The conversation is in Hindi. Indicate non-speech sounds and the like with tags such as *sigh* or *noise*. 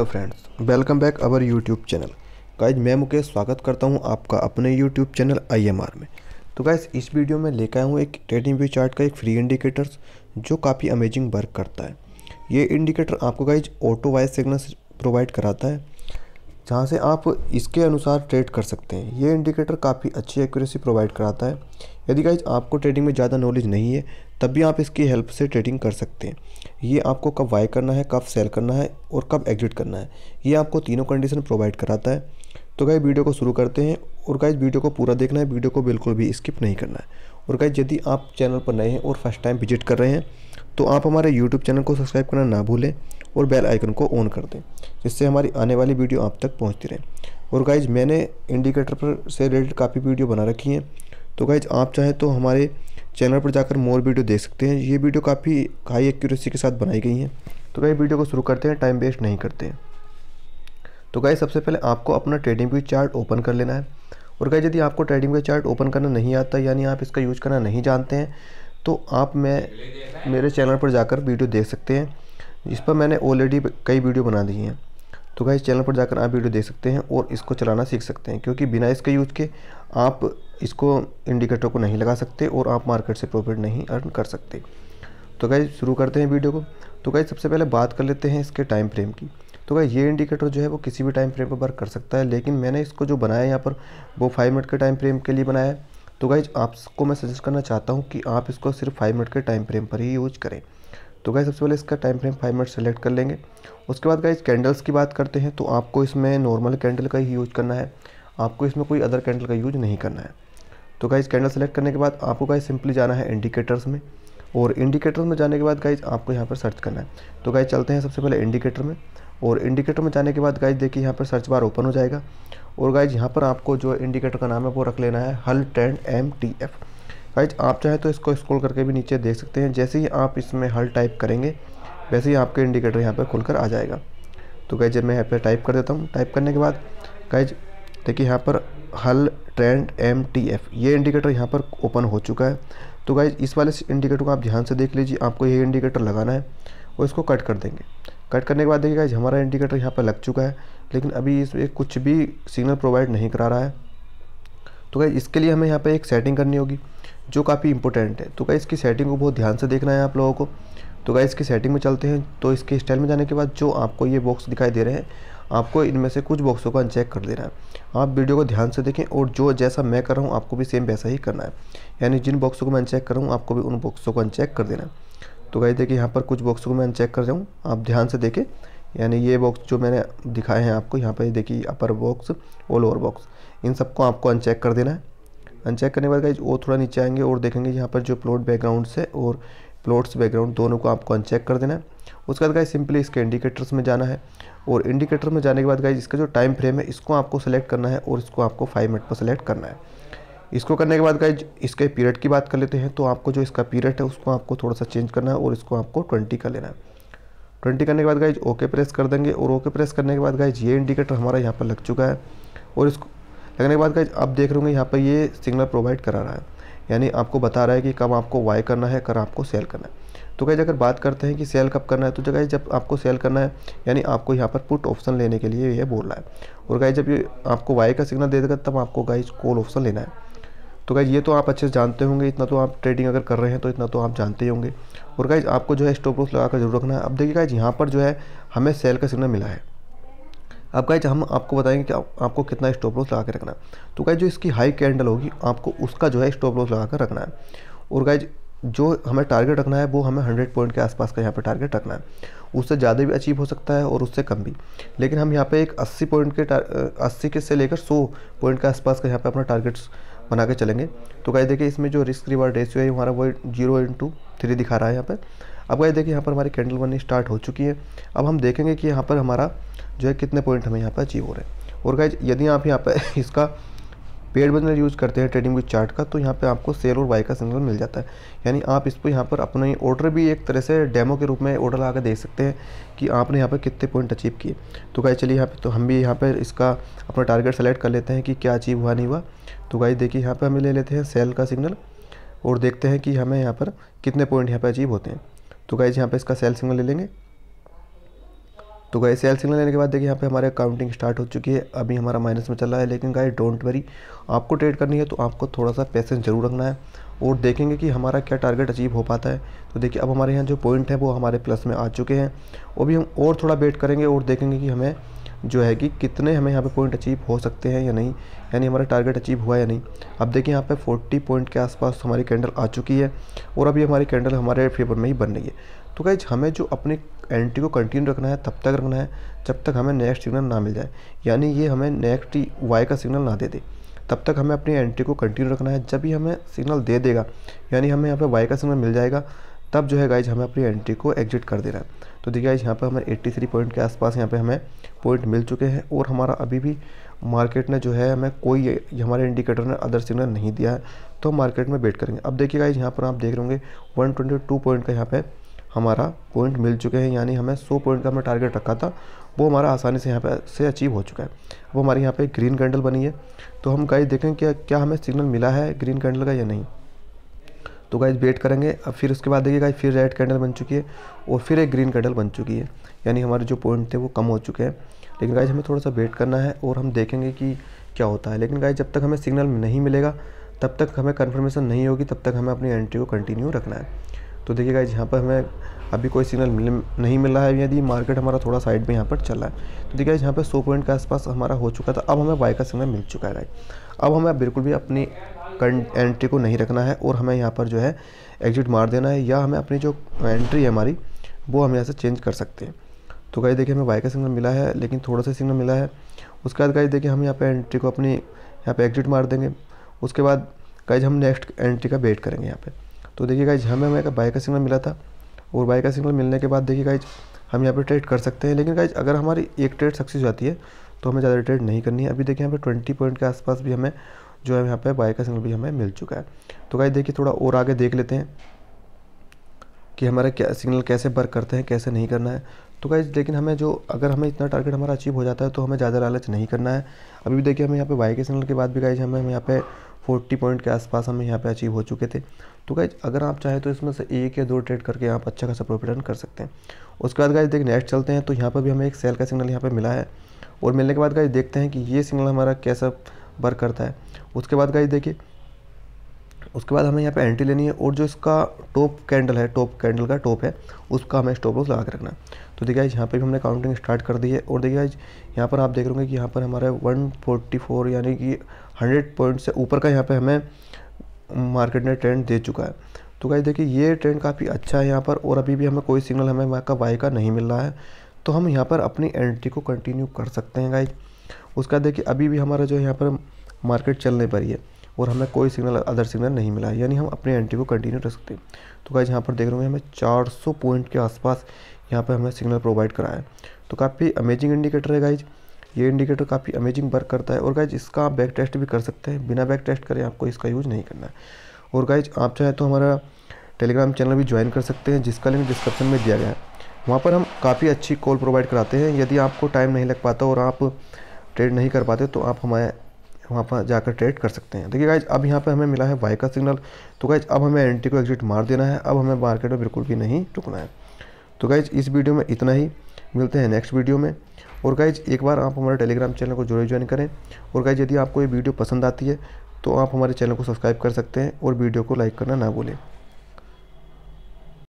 hello friends welcome back our YouTube channel guys मैं मुकेश स्वागत करता हूं आपका अपने यूट्यूब चैनल आईएमआर में तो गाइज इस वीडियो में लेकर आया हूं एक ट्रेडिंग व्यू चार्ट का एक फ्री इंडिकेटर्स जो काफ़ी अमेजिंग वर्क करता है ये इंडिकेटर आपको guys auto wise signal provide कराता है जहाँ से आप इसके अनुसार ट्रेड कर सकते हैं ये इंडिकेटर काफ़ी अच्छी एक्यूरेसी प्रोवाइड कराता है यदि गाइज आपको ट्रेडिंग में ज़्यादा नॉलेज नहीं है तब भी आप इसकी हेल्प से ट्रेडिंग कर सकते हैं ये आपको कब बाय करना है कब सेल करना है और कब एग्जिट करना है ये आपको तीनों कंडीशन प्रोवाइड कराता है तो गाइज वीडियो को शुरू करते हैं और गाइज वीडियो को पूरा देखना है वीडियो को बिल्कुल भी स्किप नहीं करना है और गाइज यदि आप चैनल पर नए हैं और फर्स्ट टाइम विजिट कर रहे हैं तो आप हमारे यूट्यूब चैनल को सब्सक्राइब करना ना भूलें और बेल आइकन को ऑन कर दें जिससे हमारी आने वाली वीडियो आप तक पहुँचती रहे और गाइज मैंने इंडिकेटर पर से रिलेटेड काफ़ी वीडियो बना रखी हैं तो गाइज आप चाहें तो हमारे चैनल पर जाकर मोर वीडियो देख सकते हैं ये वीडियो काफ़ी हाई एक्यूरेसी के साथ बनाई गई हैं तो गाइज वीडियो को शुरू करते हैं टाइम वेस्ट नहीं करते हैं तो गाइज सबसे पहले आपको अपना ट्रेडिंग व्यू चार्ट ओपन कर लेना है और गाइज यदि आपको ट्रेडिंग व्यू चार्ट ओपन करना नहीं आता यानी आप इसका यूज करना नहीं जानते हैं तो आप मैं मेरे चैनल पर जाकर वीडियो देख सकते हैं जिस पर मैंने ऑलरेडी कई वीडियो बना दी हैं तो गाइस चैनल पर जाकर आप वीडियो देख सकते हैं और इसको चलाना सीख सकते हैं क्योंकि बिना इसके यूज के आप इसको इंडिकेटर को नहीं लगा सकते और आप मार्केट से प्रॉफिट नहीं अर्न कर सकते तो गाइज शुरू करते हैं वीडियो को तो गाइज सबसे पहले बात कर लेते हैं इसके टाइम फ्रेम की तो गाइस ये इंडिकेटर जो है वो किसी भी टाइम फ्रेम पर वर्क कर सकता है लेकिन मैंने इसको जो बनाया यहाँ पर वो फाइव मिनट के टाइम फ्रेम के लिए बनाया है तो गाइज आपको मैं सजेस्ट करना चाहता हूँ कि आप इसको सिर्फ फाइव मिनट के टाइम फ्रेम पर ही यूज करें तो गाइज सबसे पहले इसका time frame five minute select कर लेंगे उसके बाद गाइज कैंडल्स की बात करते हैं तो आपको इसमें नॉर्मल कैंडल का ही यूज करना है आपको इसमें कोई अदर कैंडल का यूज नहीं करना है तो गाइज कैंडल सेलेक्ट करने के बाद आपको गाइज सिंपली जाना है इंडिकेटर्स में और इंडिकेटर्स में जाने के बाद गाइज आपको यहाँ पर सर्च करना है तो गाइज चलते हैं सबसे पहले इंडिकेटर में और इंडिकेटर में जाने के बाद गाइज देखिए यहाँ पर सर्च बार ओपन हो जाएगा और गाइज यहाँ पर आपको जो इंडिकेटर का नाम है वो रख लेना है Hull trend M T F guys आप चाहें तो इसको स्क्रॉल करके भी नीचे देख सकते हैं जैसे ही आप इसमें हल टाइप करेंगे वैसे ही आपके इंडिकेटर यहाँ पर खुलकर आ जाएगा तो गाइज जब मैं यहाँ पर टाइप कर देता हूँ टाइप करने के बाद गाइज देखिए यहाँ पर Hull trend M T F ये इंडिकेटर यहाँ पर ओपन हो चुका है तो गाइज इस वाले इंडिकेटर को आप ध्यान से देख लीजिए आपको ये इंडिकेटर लगाना है और इसको कट कर देंगे कट करने के बाद देखिए गाइज हमारा इंडिकेटर यहाँ पर लग चुका है लेकिन अभी इस कुछ भी सिग्नल प्रोवाइड नहीं करा रहा है तो क्या इसके लिए हमें यहाँ पर एक सेटिंग करनी होगी जो काफ़ी इंपॉर्टेंट है तो क्या इसकी सेटिंग को बहुत ध्यान से देखना है आप लोगों को तो क्या इसकी सेटिंग में चलते हैं तो इसके स्टाइल में जाने के बाद जो आपको ये बॉक्स दिखाई दे रहे हैं आपको इनमें से कुछ बॉक्सों को अनचेक कर देना है आप वीडियो को ध्यान से देखें और जो जैसा मैं कर रहा हूँ आपको भी सेम वैसा ही करना है यानी जिन बॉक्सों को मैं अनचेक कर रहा हूँ आपको भी उन बॉक्सों को अनचेक कर देना है तो गाइज देखिए यहाँ पर कुछ बॉक्सों को मैं अनचेक कर रहा हूँ आप ध्यान से देखें यानी ये बॉक्स जो मैंने दिखाए हैं आपको यहाँ पर देखिए अपर बॉक्स और लोअर बॉक्स इन सबको आपको अनचेक कर देना है अनचेक करने के बाद गाइज और थोड़ा नीचे आएंगे और देखेंगे यहाँ पर जो प्लॉट बैकग्राउंड्स है और प्लॉट्स बैकग्राउंड दोनों को आपको अनचेक कर देना है उसके बाद गाइज सिंपली इसके इंडिकेटर्स में जाना है और इंडिकेटर में जाने के बाद गाइज इसका जो टाइम फ्रेम है इसको आपको सेलेक्ट करना है और इसको आपको फाइव मिनट पर सेलेक्ट करना है इसको करने के बाद गाइज इसके पीरियड की बात कर लेते हैं तो आपको जो इसका पीरियड है उसको आपको थोड़ा सा चेंज करना है और इसको आपको ट्वेंटी कर लेना है ट्वेंटी करने के बाद गाइज ओके प्रेस कर देंगे और ओके प्रेस करने के बाद गाइज ये इंडिकेटर हमारा यहाँ पर लग चुका है और इसको लगने के बाद गाइज अब देख रहे यहाँ पर ये सिग्नल प्रोवाइड करा रहा है यानी आपको बता रहा है कि कब आपको वाई करना है कब आपको सेल करना है तो गाइज अगर बात करते हैं कि सेल कब करना है तो गाइज जब आपको सेल करना है यानी आपको यहाँ पर पुट ऑप्शन लेने के लिए ये बोल रहा है और गाइज जब ये आपको वाई का सिग्नल दे देगा तब आपको गाइज कॉल ऑप्शन लेना है तो गाइज ये तो आप अच्छे से जानते होंगे इतना तो आप ट्रेडिंग अगर कर रहे हैं तो इतना तो आप जानते ही होंगे और गाइज आपको जो है स्टॉप लॉस लगाकर जरूर रखना है अब देखिए गाइज यहाँ पर जो है हमें सेल का सिग्नल मिला है अब गाइज हम आपको बताएंगे कि आपको कितना स्टॉप लॉस लगा के रखना है तो गाइज जो इसकी हाई कैंडल होगी आपको उसका जो है स्टॉप लॉस लगा कर रखना है और गाइज जो हमें टारगेट रखना है वो हमें हंड्रेड पॉइंट के आसपास का यहाँ पर टारगेट रखना है उससे ज़्यादा भी अचीव हो सकता है और उससे कम भी लेकिन हम यहाँ पे एक अस्सी पॉइंट के अस्सी के से लेकर सौ पॉइंट के आसपास का यहाँ पे अपना टारगेट्स बना के चलेंगे तो कहीं देखिए इसमें जो रिस्क रिवार्ड रेशियो है हमारा वो जीरो इंटू थ्री दिखा रहा है यहाँ पर अब कहीं देखिए यहाँ पर हमारी कैंडल बननी स्टार्ट हो चुकी है अब हम देखेंगे कि यहाँ पर हमारा जो है कितने पॉइंट हमें यहाँ पर अचीव हो रहे हैं और कहीं यदि आप यहाँ पर *laughs* इसका पेड बंडल यूज़ करते हैं ट्रेडिंग व्यू चार्ट का तो यहाँ पे आपको सेल और बाय का सिग्नल मिल जाता है यानी आप इसको यहाँ पर अपने ऑर्डर भी एक तरह से डेमो के रूप में ऑर्डर लगा देख सकते हैं कि आपने यहाँ पर कितने पॉइंट अचीव किए तो गाई चलिए यहाँ पर तो हम भी यहाँ पर इसका अपना टारगेट सेलेक्ट कर लेते हैं कि क्या अचीव हुआ नहीं हुआ तो गाई देखिए यहाँ पर हमें ले लेते हैं सेल का सिग्नल और देखते हैं कि हमें यहाँ पर कितने पॉइंट यहाँ पर अचीव होते हैं तो गाइज यहाँ पर इसका सेल सिग्नल ले लेंगे तो गाय सेल सिग्नल लेने के बाद देखिए यहाँ पे हमारे काउंटिंग स्टार्ट हो चुकी है अभी हमारा माइनस में चल रहा है लेकिन गाय डोंट वरी आपको ट्रेड करनी है तो आपको थोड़ा सा पैसेंस जरूर रखना है और देखेंगे कि हमारा क्या टारगेट अचीव हो पाता है तो देखिए अब हमारे यहाँ जो पॉइंट है वो हमारे प्लस में आ चुके हैं वो भी हम और थोड़ा वेट करेंगे और देखेंगे कि हमें जो है कि कितने हमें यहाँ पे पॉइंट अचीव हो सकते हैं या नहीं यानी हमारा टारगेट अचीव हुआ या नहीं अब देखिए यहाँ पे 40 पॉइंट के आसपास हमारी कैंडल आ चुकी है और अभी हमारी कैंडल हमारे फेवर में ही बन रही है तो गाइज हमें जो अपने एंट्री को कंटिन्यू रखना है तब तक रखना है जब तक हमें नेक्स्ट सिग्नल ना मिल जाए यानी ये हमें नेक्स्ट वाई का सिग्नल ना दे दे तब तक हमें अपनी एंट्री को कंटिन्यू रखना है जब ही हमें सिग्नल दे देगा यानी हमें यहाँ पर वाई का सिग्नल मिल जाएगा तब जो है गाइज हमें अपनी एंट्री को एग्जिट कर देना है तो देखिए गाइज यहाँ पर हमें 83 पॉइंट के आसपास यहाँ पे हमें पॉइंट मिल चुके हैं और हमारा अभी भी मार्केट ने जो है हमें कोई हमारे इंडिकेटर ने अदर सिग्नल नहीं दिया है तो मार्केट में वेट करेंगे अब देखिए गाइज यहाँ पर आप देख रहे होंगे वन पॉइंट का यहाँ पर हमारा पॉइंट मिल चुके हैं यानी हमें सौ पॉइंट का हमें टारगेट रखा था वो हमारा आसानी से यहाँ पर से अचीव हो चुका है अब हमारे यहाँ पे ग्रीन कैंडल बनी है तो हम गाइज देखें क्या क्या हमें सिग्नल मिला है ग्रीन कैंडल का या नहीं तो गाइज वेट करेंगे अब फिर उसके बाद देखिए गाइज फिर रेड कैंडल बन चुकी है और फिर एक ग्रीन कैंडल बन चुकी है यानी हमारे जो पॉइंट थे वो कम हो चुके हैं लेकिन गाइज हमें थोड़ा सा वेट करना है और हम देखेंगे कि क्या होता है लेकिन गाइज जब तक हमें सिग्नल नहीं मिलेगा तब तक हमें कन्फर्मेशन नहीं होगी तब तक हमें अपनी एंट्री को कंटिन्यू रखना है तो देखिएगा गाइज यहाँ पर हमें अभी कोई सिग्नल मिल नहीं मिल रहा है यदि मार्केट हमारा थोड़ा साइड में यहाँ पर चला है तो देखिए यहाँ पर सौ पॉइंट के आसपास हमारा हो चुका था अब हमें बाई का सिग्नल मिल चुका है अब हमें बिल्कुल भी अपनी एंट्री को नहीं रखना है और हमें यहाँ पर जो है एग्जिट मार देना है या हमें अपनी जो एंट्री है हमारी वो हम यहाँ से चेंज कर सकते हैं तो गाइज देखिए हमें बाई का सिग्नल मिला है लेकिन थोड़ा सा सिग्नल मिला है उसके बाद गाइज देखिए हम यहाँ पर एंट्री को अपनी यहाँ पर एग्जिट मार देंगे उसके बाद गाइज हम नेक्स्ट एंट्री का वेट करेंगे यहाँ पर तो देखिए गाइज हमें हमें बाई का सिग्नल मिला था और बाई का सिग्नल मिलने के बाद देखिए गाइज हम यहाँ पर ट्रेड कर सकते हैं लेकिन गाइज अगर हमारी एक ट्रेड सक्सेस जाती है तो हमें ज़्यादा ट्रेड नहीं करनी है अभी देखिए यहाँ पर ट्वेंटी पॉइंट के आसपास भी हमें जो है यहाँ पर बाय का सिग्नल भी हमें मिल चुका है तो गाइज देखिए थोड़ा और आगे देख लेते हैं कि हमारा क्या सिग्नल कैसे वर्क करते हैं कैसे नहीं करना है तो गाइज लेकिन हमें जो अगर हमें इतना टारगेट हमारा अचीव हो जाता है तो हमें ज़्यादा लालच नहीं करना है अभी भी देखिए हमें यहाँ पे वाई के सिग्नल के बाद भी गाइज हमें यहाँ पे फोर्टी पॉइंट के आसपास हमें यहाँ पे अचीव हो चुके थे तो गाइज अगर आप चाहें तो इसमें से एक या दो ट्रेड करके आप अच्छा खासा प्रॉफिट रन कर सकते हैं उसके बाद गाइज देख नेक्स्ट चलते हैं तो यहाँ पर भी हमें एक सेल का सिग्नल यहाँ पर मिला है और मिलने के बाद गाइज देखते हैं कि ये सिग्नल हमारा कैसा वर्क करता है उसके बाद गाइज देखिए उसके बाद हमें यहाँ पे एंट्री लेनी है और जो इसका टॉप कैंडल है टॉप कैंडल का टॉप है उसका हमें स्टॉप लॉस लगा के रखना है तो देखिए आज यहाँ पर भी हमने काउंटिंग स्टार्ट कर दी है और देखिए आज यहाँ पर आप देख रहे कि यहाँ पर हमारा 144 यानी कि 100 पॉइंट से ऊपर का यहाँ पे हमें मार्केट ने ट्रेंड दे चुका है तो गाइज देखिए ये ट्रेंड काफ़ी अच्छा है यहाँ पर और अभी भी हमें कोई सिग्नल हमें वहाँ का बाई का नहीं मिल रहा है तो हम यहाँ पर अपनी एंट्री को कंटिन्यू कर सकते हैं गाइज उसका देखिए अभी भी हमारा जो यहाँ पर मार्केट चलने पर ही है और हमें कोई सिग्नल अदर सिग्नल नहीं मिला यानी हम अपनी एंट्री को कंटिन्यू रख सकते हैं तो गाइज यहाँ पर देख रहे हैं हमें चार पॉइंट के आसपास यहाँ पर हमें सिग्नल प्रोवाइड कराया तो काफ़ी अमेजिंग इंडिकेटर है गाइज ये इंडिकेटर काफ़ी अमेजिंग वर्क करता है और गाइज इसका आप बैक टेस्ट भी कर सकते हैं बिना बैक टेस्ट करें आपको इसका यूज़ नहीं करना है और गाइज आप चाहें तो हमारा टेलीग्राम चैनल भी ज्वाइन कर सकते हैं जिसका लिंक डिस्क्रिप्शन में दिया गया है वहाँ पर हम काफ़ी अच्छी कॉल प्रोवाइड कराते हैं यदि आपको टाइम नहीं लग पाता और आप ट्रेड नहीं कर पाते तो आप हमारे वहाँ पर जाकर ट्रेड कर सकते हैं देखिए गाइज अब यहाँ पर हमें मिला है वाई का सिग्नल तो गाइज अब हमें एंट्री को एग्जिट मार देना है अब हमें मार्केट में बिल्कुल भी नहीं रुकना है तो गाइज इस वीडियो में इतना ही मिलते हैं नेक्स्ट वीडियो में और गाइज एक बार आप हमारे टेलीग्राम चैनल को जरूर ज्वाइन करें और गाइज यदि आपको ये वीडियो पसंद आती है तो आप हमारे चैनल को सब्सक्राइब कर सकते हैं और वीडियो को लाइक करना ना भूलें